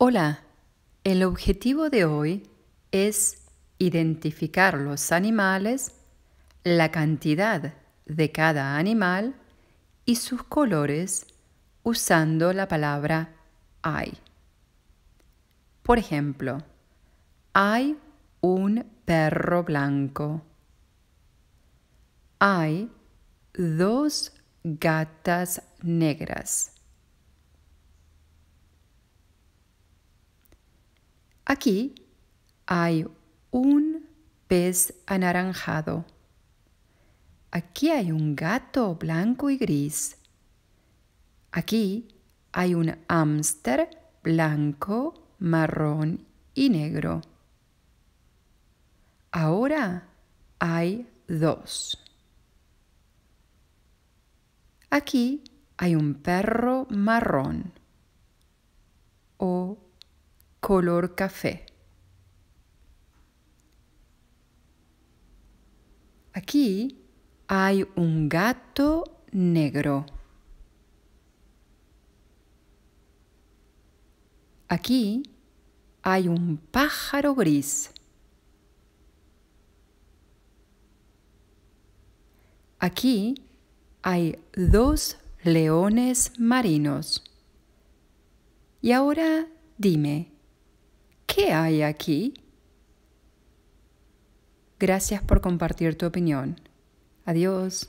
Hola, el objetivo de hoy es identificar los animales, la cantidad de cada animal y sus colores usando la palabra hay. Por ejemplo, hay un perro blanco. Hay dos gatas negras. Aquí hay un pez anaranjado. Aquí hay un gato blanco y gris. Aquí hay un ámster blanco, marrón y negro. Ahora hay dos. Aquí hay un perro marrón o color café. Aquí hay un gato negro. Aquí hay un pájaro gris. Aquí hay dos leones marinos. Y ahora dime, ¿Qué hay aquí? Gracias por compartir tu opinión. Adiós.